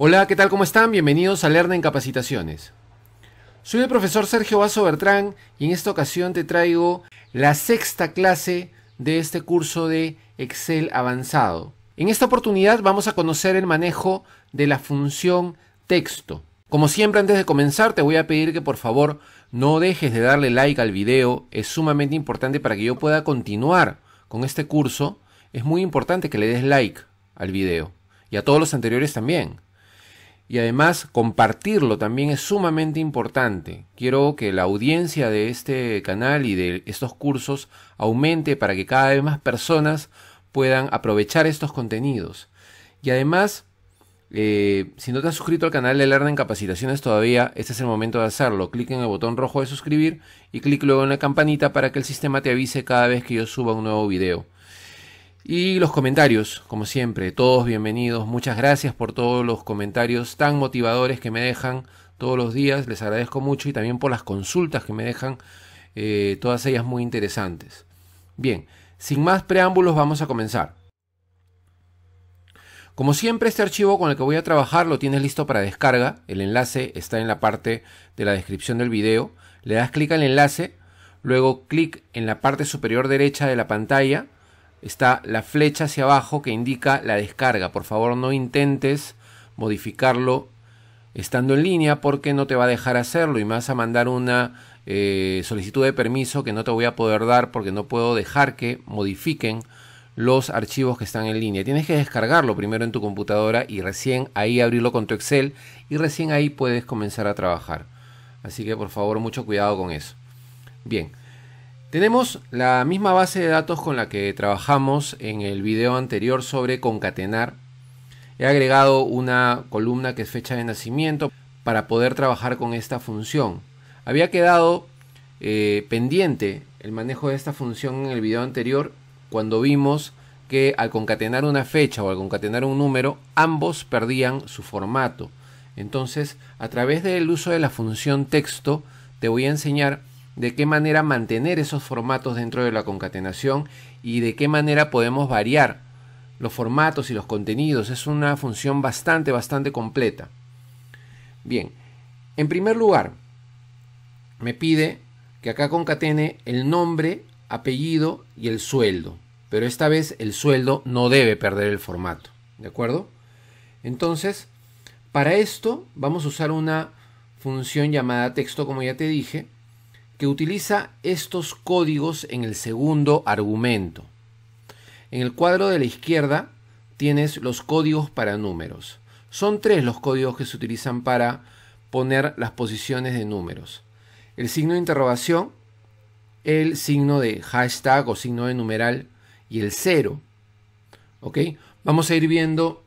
Hola, ¿qué tal? ¿Cómo están? Bienvenidos a Lerna en Capacitaciones. Soy el profesor Sergio Vaso Bertrán y en esta ocasión te traigo la sexta clase de este curso de Excel avanzado. En esta oportunidad vamos a conocer el manejo de la función texto. Como siempre antes de comenzar te voy a pedir que por favor no dejes de darle like al video, es sumamente importante para que yo pueda continuar con este curso, es muy importante que le des like al video y a todos los anteriores también y además compartirlo también es sumamente importante. Quiero que la audiencia de este canal y de estos cursos aumente para que cada vez más personas puedan aprovechar estos contenidos. Y además, eh, si no te has suscrito al canal de Learn en Capacitaciones todavía, este es el momento de hacerlo. Clic en el botón rojo de suscribir y clic luego en la campanita para que el sistema te avise cada vez que yo suba un nuevo video. Y los comentarios, como siempre, todos bienvenidos. Muchas gracias por todos los comentarios tan motivadores que me dejan todos los días. Les agradezco mucho y también por las consultas que me dejan, eh, todas ellas muy interesantes. Bien, sin más preámbulos vamos a comenzar. Como siempre, este archivo con el que voy a trabajar lo tienes listo para descarga. El enlace está en la parte de la descripción del video. Le das clic al enlace, luego clic en la parte superior derecha de la pantalla está la flecha hacia abajo que indica la descarga. Por favor no intentes modificarlo estando en línea porque no te va a dejar hacerlo y me vas a mandar una eh, solicitud de permiso que no te voy a poder dar porque no puedo dejar que modifiquen los archivos que están en línea. Tienes que descargarlo primero en tu computadora y recién ahí abrirlo con tu Excel y recién ahí puedes comenzar a trabajar. Así que por favor mucho cuidado con eso. Bien, tenemos la misma base de datos con la que trabajamos en el video anterior sobre concatenar. He agregado una columna que es fecha de nacimiento para poder trabajar con esta función. Había quedado eh, pendiente el manejo de esta función en el video anterior cuando vimos que al concatenar una fecha o al concatenar un número ambos perdían su formato. Entonces a través del uso de la función texto te voy a enseñar de qué manera mantener esos formatos dentro de la concatenación y de qué manera podemos variar los formatos y los contenidos. Es una función bastante, bastante completa. Bien, en primer lugar, me pide que acá concatene el nombre, apellido y el sueldo. Pero esta vez el sueldo no debe perder el formato. ¿De acuerdo? Entonces, para esto vamos a usar una función llamada texto, como ya te dije, que utiliza estos códigos en el segundo argumento. En el cuadro de la izquierda tienes los códigos para números. Son tres los códigos que se utilizan para poner las posiciones de números. El signo de interrogación, el signo de hashtag o signo de numeral y el cero. ¿Ok? Vamos a ir viendo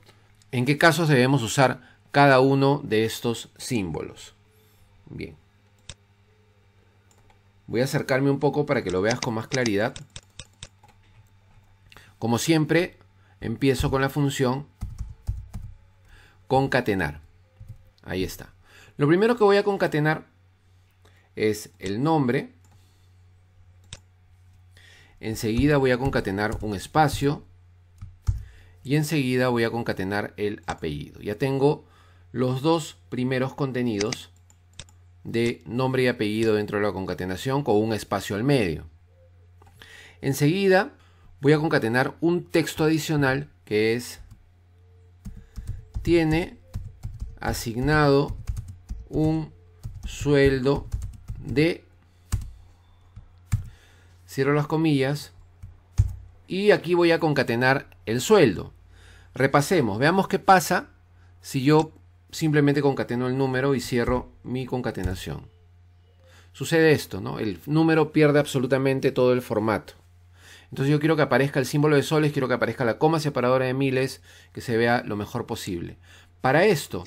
en qué casos debemos usar cada uno de estos símbolos. Bien. Voy a acercarme un poco para que lo veas con más claridad. Como siempre, empiezo con la función concatenar. Ahí está. Lo primero que voy a concatenar es el nombre. Enseguida voy a concatenar un espacio. Y enseguida voy a concatenar el apellido. Ya tengo los dos primeros contenidos de nombre y apellido dentro de la concatenación con un espacio al medio. Enseguida voy a concatenar un texto adicional que es tiene asignado un sueldo de cierro las comillas y aquí voy a concatenar el sueldo repasemos veamos qué pasa si yo simplemente concateno el número y cierro mi concatenación. Sucede esto, ¿no? El número pierde absolutamente todo el formato. Entonces yo quiero que aparezca el símbolo de soles, quiero que aparezca la coma separadora de miles, que se vea lo mejor posible. Para esto,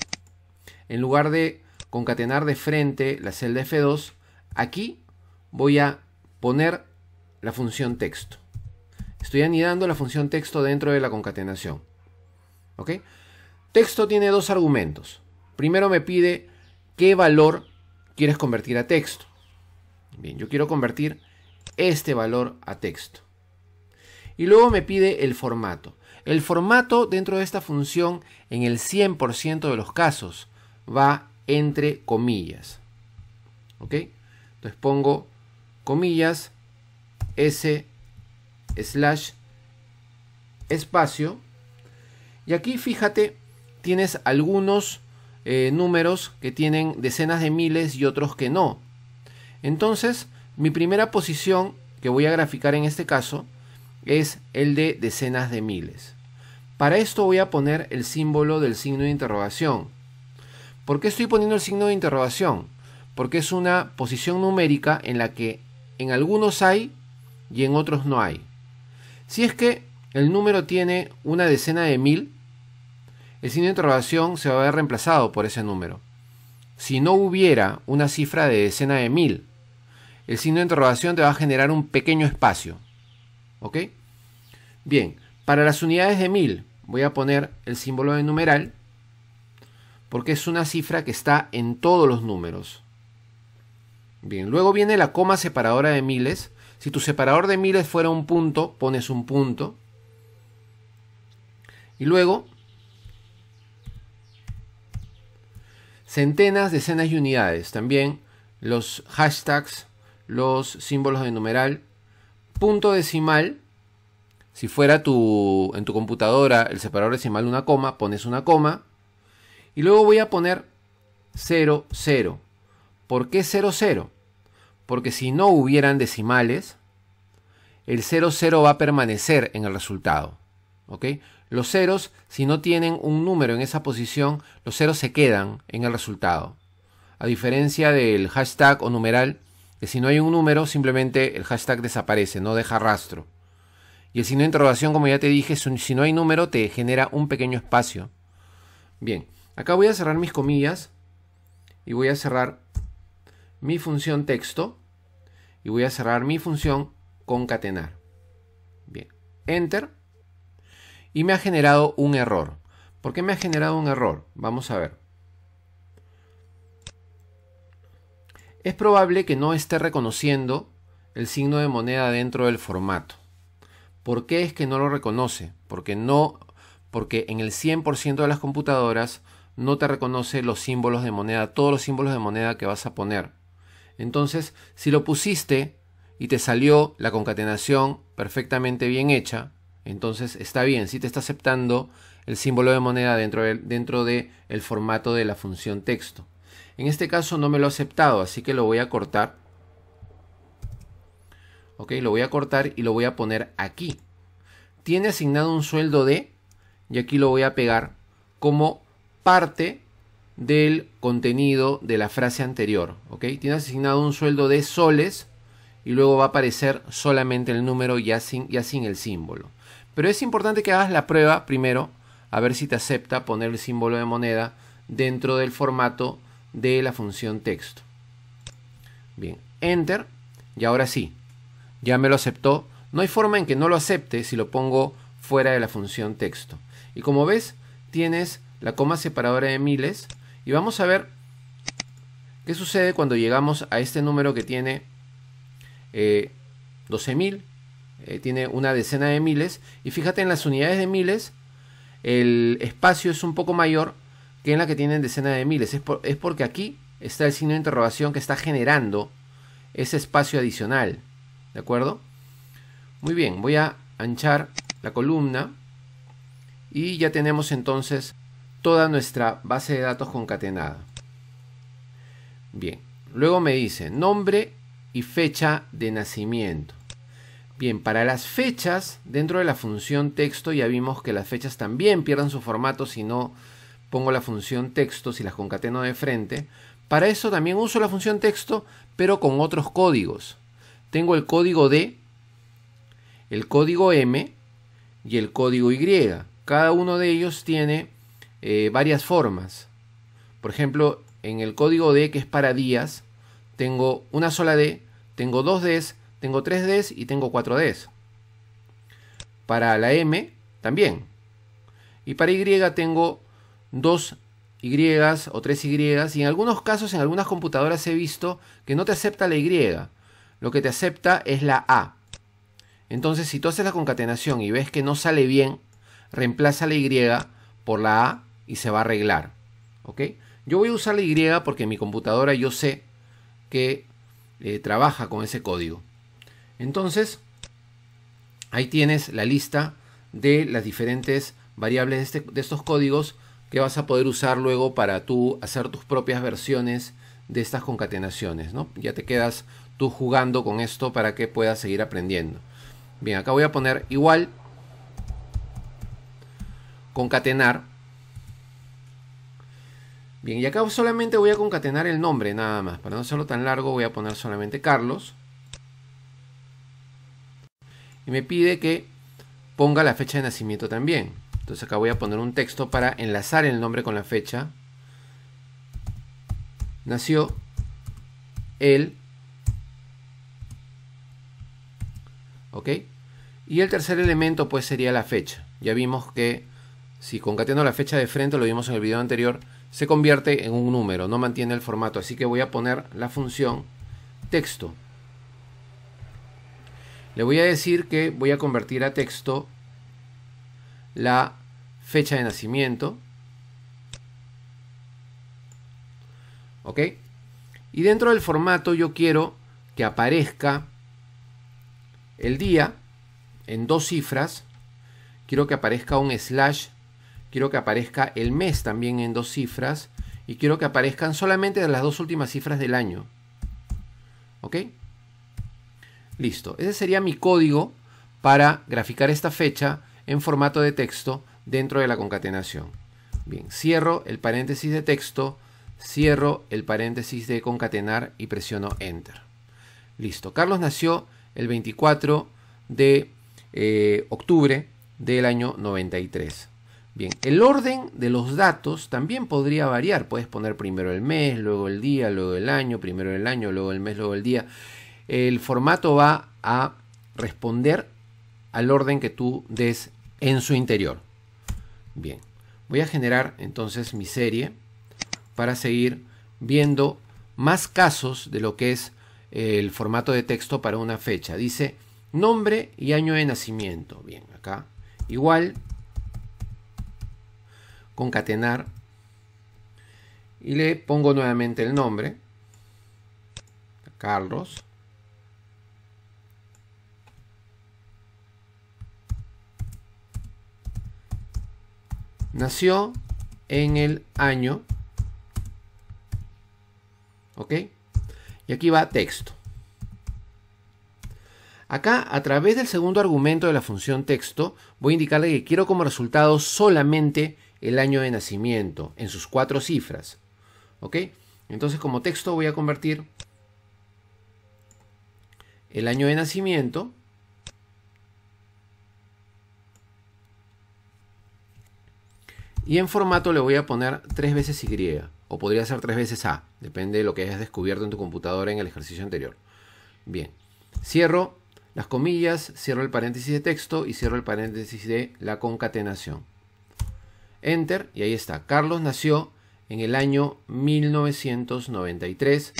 en lugar de concatenar de frente la celda F2, aquí voy a poner la función texto. Estoy anidando la función texto dentro de la concatenación. ¿Ok? Texto tiene dos argumentos. Primero me pide qué valor quieres convertir a texto. Bien, yo quiero convertir este valor a texto. Y luego me pide el formato. El formato dentro de esta función en el 100% de los casos va entre comillas. ¿Ok? Entonces pongo comillas s slash espacio. Y aquí fíjate tienes algunos eh, números que tienen decenas de miles y otros que no. Entonces, mi primera posición que voy a graficar en este caso es el de decenas de miles. Para esto voy a poner el símbolo del signo de interrogación. ¿Por qué estoy poniendo el signo de interrogación? Porque es una posición numérica en la que en algunos hay y en otros no hay. Si es que el número tiene una decena de mil, el signo de interrogación se va a ver reemplazado por ese número. Si no hubiera una cifra de decena de mil, el signo de interrogación te va a generar un pequeño espacio. ¿Ok? Bien, para las unidades de mil voy a poner el símbolo de numeral porque es una cifra que está en todos los números. Bien, luego viene la coma separadora de miles. Si tu separador de miles fuera un punto, pones un punto. Y luego Centenas, decenas y unidades. También los hashtags, los símbolos de numeral. Punto decimal. Si fuera en tu computadora el separador decimal una coma, pones una coma. Y luego voy a poner 0, 0. ¿Por qué 0, 0? Porque si no hubieran decimales, el 0, 0 va a permanecer en el resultado. Los ceros, si no tienen un número en esa posición, los ceros se quedan en el resultado. A diferencia del hashtag o numeral, que si no hay un número, simplemente el hashtag desaparece, no deja rastro. Y el signo de interrogación, como ya te dije, si no hay número, te genera un pequeño espacio. Bien, acá voy a cerrar mis comillas y voy a cerrar mi función texto y voy a cerrar mi función concatenar. Bien, enter y me ha generado un error. ¿Por qué me ha generado un error? Vamos a ver. Es probable que no esté reconociendo el signo de moneda dentro del formato. ¿Por qué es que no lo reconoce? Porque no porque en el 100% de las computadoras no te reconoce los símbolos de moneda, todos los símbolos de moneda que vas a poner. Entonces, si lo pusiste y te salió la concatenación perfectamente bien hecha, entonces está bien, si te está aceptando el símbolo de moneda dentro del de el formato de la función texto. En este caso no me lo ha aceptado, así que lo voy a cortar. Ok, lo voy a cortar y lo voy a poner aquí. Tiene asignado un sueldo de, y aquí lo voy a pegar como parte del contenido de la frase anterior. tiene asignado un sueldo de soles y luego va a aparecer solamente el número ya sin, ya sin el símbolo. Pero es importante que hagas la prueba primero, a ver si te acepta poner el símbolo de moneda dentro del formato de la función texto. Bien, enter. Y ahora sí, ya me lo aceptó. No hay forma en que no lo acepte si lo pongo fuera de la función texto. Y como ves, tienes la coma separadora de miles. Y vamos a ver qué sucede cuando llegamos a este número que tiene 12.000 eh, eh, tiene una decena de miles. Y fíjate en las unidades de miles, el espacio es un poco mayor que en la que tienen decenas de miles. Es, es porque aquí está el signo de interrogación que está generando ese espacio adicional. ¿De acuerdo? Muy bien, voy a anchar la columna y ya tenemos entonces toda nuestra base de datos concatenada. Bien, luego me dice nombre y fecha de nacimiento. Bien, para las fechas, dentro de la función texto ya vimos que las fechas también pierden su formato si no pongo la función texto, si las concateno de frente. Para eso también uso la función texto, pero con otros códigos. Tengo el código D, el código M y el código Y. Cada uno de ellos tiene eh, varias formas. Por ejemplo, en el código D, que es para días, tengo una sola D, tengo dos Ds, tengo 3Ds y tengo 4Ds. Para la M también. Y para Y tengo 2 Y o 3 Y. Y en algunos casos, en algunas computadoras he visto que no te acepta la Y. Lo que te acepta es la A. Entonces, si tú haces la concatenación y ves que no sale bien, reemplaza la Y por la A y se va a arreglar. ¿Ok? Yo voy a usar la Y porque en mi computadora yo sé que eh, trabaja con ese código. Entonces, ahí tienes la lista de las diferentes variables este, de, estos códigos que vas a poder usar luego para tú hacer tus propias versiones de estas concatenaciones. ¿no? Ya te quedas tú jugando con esto para que puedas seguir aprendiendo. Bien, acá voy a poner igual concatenar. Bien, y acá solamente voy a concatenar el nombre nada más. Para no hacerlo tan largo voy a poner solamente Carlos y me pide que ponga la fecha de nacimiento también. Entonces acá voy a poner un texto para enlazar el nombre con la fecha. Nació el... ¿Ok? Y el tercer elemento pues sería la fecha. Ya vimos que si concatenando la fecha de frente, lo vimos en el video anterior, se convierte en un número, no mantiene el formato. Así que voy a poner la función texto. Le voy a decir que voy a convertir a texto la fecha de nacimiento. ¿Ok? Y dentro del formato yo quiero que aparezca el día en dos cifras. Quiero que aparezca un slash. Quiero que aparezca el mes también en dos cifras. Y quiero que aparezcan solamente las dos últimas cifras del año. ¿Ok? Listo, ese sería mi código para graficar esta fecha en formato de texto dentro de la concatenación. Bien, cierro el paréntesis de texto, cierro el paréntesis de concatenar y presiono Enter. Listo, Carlos nació el 24 de eh, octubre del año 93. Bien, el orden de los datos también podría variar. Puedes poner primero el mes, luego el día, luego el año, primero el año, luego el mes, luego el día el formato va a responder al orden que tú des en su interior. Bien, voy a generar entonces mi serie para seguir viendo más casos de lo que es eh, el formato de texto para una fecha. Dice nombre y año de nacimiento. Bien, acá igual concatenar y le pongo nuevamente el nombre Carlos Nació en el año. ¿Ok? Y aquí va texto. Acá, a través del segundo argumento de la función texto, voy a indicarle que quiero como resultado solamente el año de nacimiento, en sus cuatro cifras. ¿Ok? Entonces, como texto voy a convertir el año de nacimiento Y en formato le voy a poner 3 veces Y, o podría ser 3 veces A, depende de lo que hayas descubierto en tu computadora en el ejercicio anterior. Bien, cierro las comillas, cierro el paréntesis de texto y cierro el paréntesis de la concatenación. Enter, y ahí está. Carlos nació en el año 1993.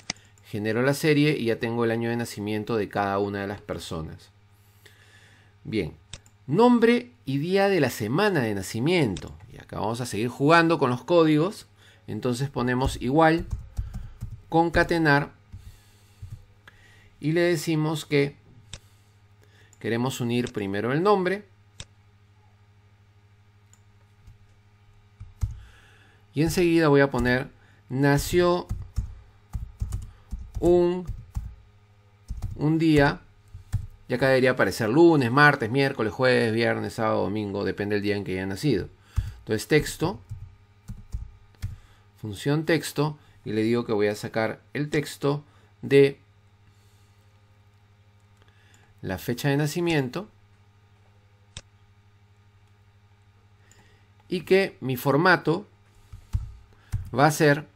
Genero la serie y ya tengo el año de nacimiento de cada una de las personas. Bien, nombre y día de la semana de nacimiento. Y acá vamos a seguir jugando con los códigos. Entonces ponemos igual, concatenar y le decimos que queremos unir primero el nombre y enseguida voy a poner nació un un día y acá debería aparecer lunes, martes, miércoles, jueves, viernes, sábado, domingo, depende del día en que haya nacido. Entonces texto, función texto, y le digo que voy a sacar el texto de la fecha de nacimiento y que mi formato va a ser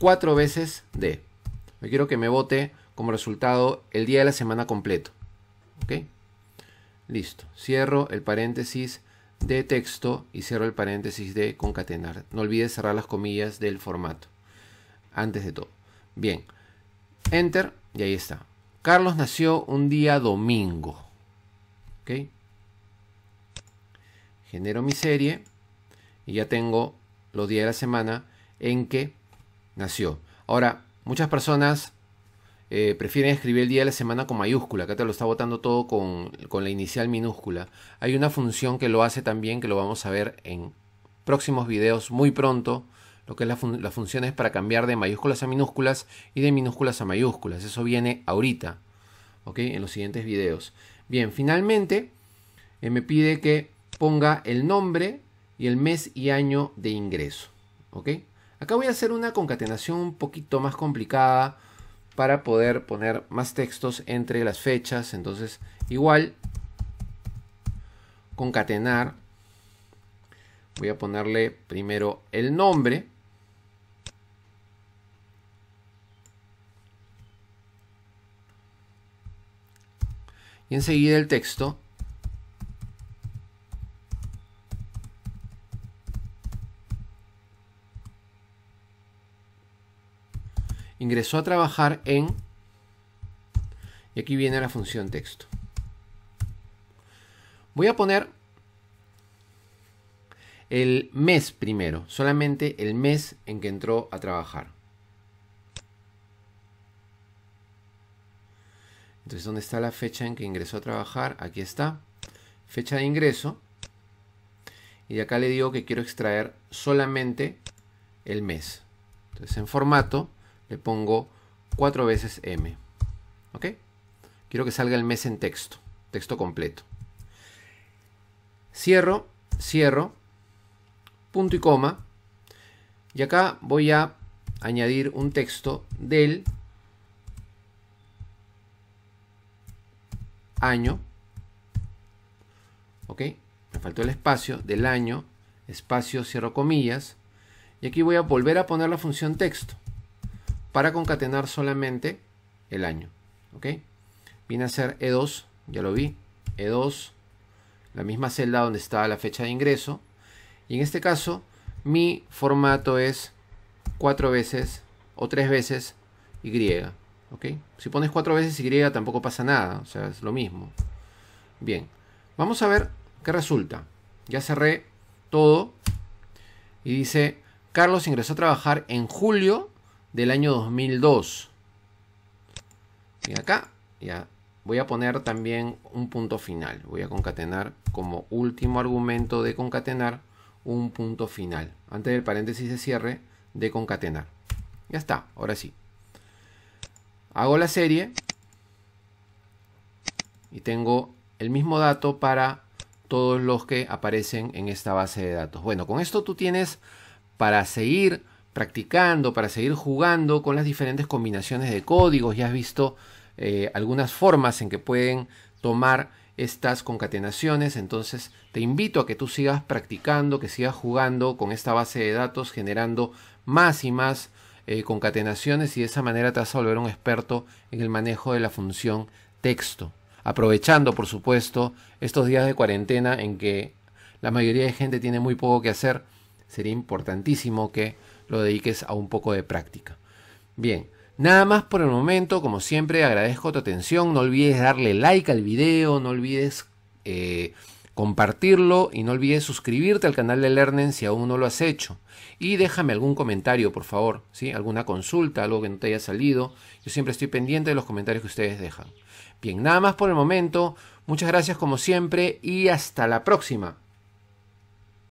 Cuatro veces D. me quiero que me vote como resultado el día de la semana completo. ¿Ok? Listo. Cierro el paréntesis de texto y cierro el paréntesis de concatenar. No olvides cerrar las comillas del formato. Antes de todo. Bien. Enter y ahí está. Carlos nació un día domingo. ¿Ok? Genero mi serie y ya tengo los días de la semana en que nació. Ahora, muchas personas eh, prefieren escribir el día de la semana con mayúscula, acá te lo está botando todo con, con, la inicial minúscula. Hay una función que lo hace también, que lo vamos a ver en próximos videos muy pronto, lo que es la función es para cambiar de mayúsculas a minúsculas y de minúsculas a mayúsculas. Eso viene ahorita, ¿ok? En los siguientes videos. Bien, finalmente eh, me pide que ponga el nombre y el mes y año de ingreso, ¿ok? Acá voy a hacer una concatenación un poquito más complicada para poder poner más textos entre las fechas. Entonces, igual, concatenar. Voy a ponerle primero el nombre. Y enseguida el texto ingresó a trabajar en... Y aquí viene la función texto. Voy a poner el mes primero, solamente el mes en que entró a trabajar. Entonces, ¿dónde está la fecha en que ingresó a trabajar? Aquí está. Fecha de ingreso. Y de acá le digo que quiero extraer solamente el mes. Entonces, en formato, le pongo cuatro veces m. ¿Ok? Quiero que salga el mes en texto, texto completo. Cierro, cierro, punto y coma. Y acá voy a añadir un texto del año. ¿Ok? Me faltó el espacio del año, espacio, cierro comillas. Y aquí voy a volver a poner la función texto para concatenar solamente el año. ¿Ok? Viene a ser E2, ya lo vi, E2, la misma celda donde estaba la fecha de ingreso. Y en este caso, mi formato es cuatro veces o tres veces Y. ¿Ok? Si pones cuatro veces Y tampoco pasa nada, o sea, es lo mismo. Bien, vamos a ver qué resulta. Ya cerré todo y dice, Carlos ingresó a trabajar en julio del año 2002. Y acá ya voy a poner también un punto final. Voy a concatenar como último argumento de concatenar un punto final. Antes del paréntesis de cierre de concatenar. Ya está, ahora sí. Hago la serie y tengo el mismo dato para todos los que aparecen en esta base de datos. Bueno, con esto tú tienes para seguir practicando, para seguir jugando con las diferentes combinaciones de códigos. Ya has visto eh, algunas formas en que pueden tomar estas concatenaciones. Entonces te invito a que tú sigas practicando, que sigas jugando con esta base de datos, generando más y más eh, concatenaciones y de esa manera te vas a volver un experto en el manejo de la función texto. Aprovechando, por supuesto, estos días de cuarentena en que la mayoría de gente tiene muy poco que hacer, sería importantísimo que lo dediques a un poco de práctica. Bien, nada más por el momento, como siempre agradezco tu atención, no olvides darle like al video, no olvides eh, compartirlo y no olvides suscribirte al canal de Learning si aún no lo has hecho. Y déjame algún comentario, por favor, alguna consulta, algo que no te haya salido. Yo siempre estoy pendiente de los comentarios que ustedes dejan. Bien, nada más por el momento. Muchas gracias como siempre y hasta la próxima.